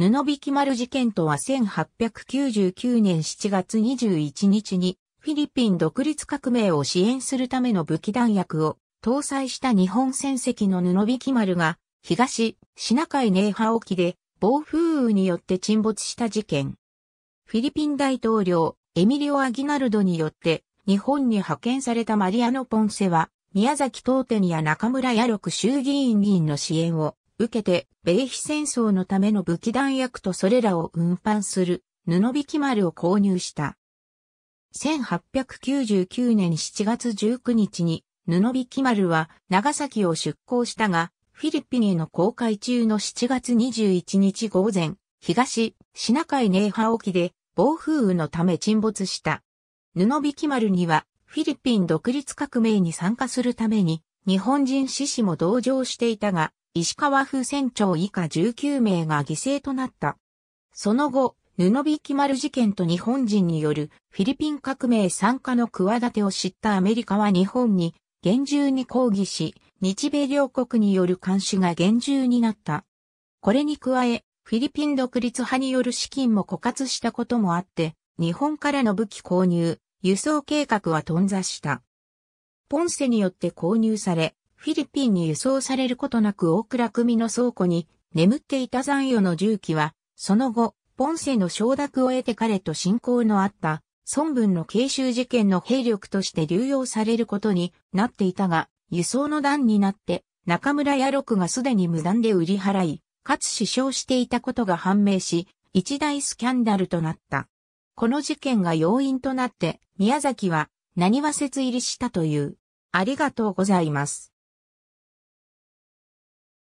布引丸事件とは1899年7月21日にフィリピン独立革命を支援するための武器弾薬を搭載した日本船籍の布引丸が東シナ海ネーハ沖で暴風雨によって沈没した事件。フィリピン大統領エミリオ・アギナルドによって日本に派遣されたマリアノ・ポンセは宮崎東天や中村野六衆議院議員の支援を受けて、米非戦争のための武器弾薬とそれらを運搬する、布引き丸を購入した。1899年7月19日に、布引き丸は長崎を出港したが、フィリピンへの航海中の7月21日午前、東、シナ海ネーハ沖で暴風雨のため沈没した。布引丸には、フィリピン独立革命に参加するために、日本人志士も同乗していたが、石川府船長以下19名が犠牲となった。その後、布引き丸事件と日本人によるフィリピン革命参加の企てを知ったアメリカは日本に厳重に抗議し、日米両国による監視が厳重になった。これに加え、フィリピン独立派による資金も枯渇したこともあって、日本からの武器購入、輸送計画は頓挫した。ポンセによって購入され、フィリピンに輸送されることなく大倉組の倉庫に眠っていた残余の重機は、その後、ポンセの承諾を得て彼と親交のあった孫文の慶州事件の兵力として流用されることになっていたが、輸送の段になって中村野六がすでに無断で売り払い、かつ死傷していたことが判明し、一大スキャンダルとなった。この事件が要因となって、宮崎は、何は説入りしたという。ありがとうございます。